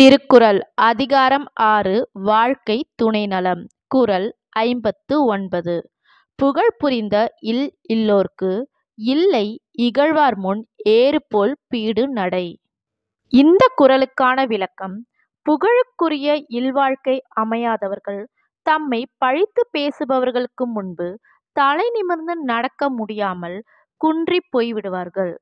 திருக்குறள் அதிகாரம் ஆறு வாழ்க்கை துணை நலம் குரல் ஐம்பத்து ஒன்பது புகழ் புரிந்த இல் இல்லோர்க்கு இல்லை இகழ்வார் முன் ஏறுபோல் பீடு நடை இந்த குரலுக்கான விளக்கம் புகழுக்குரிய இல்வாழ்க்கை அமையாதவர்கள் தம்மை பழித்து பேசுபவர்களுக்கு முன்பு தலை நிமிர்ந்து நடக்க முடியாமல் குன்றி போய்விடுவார்கள்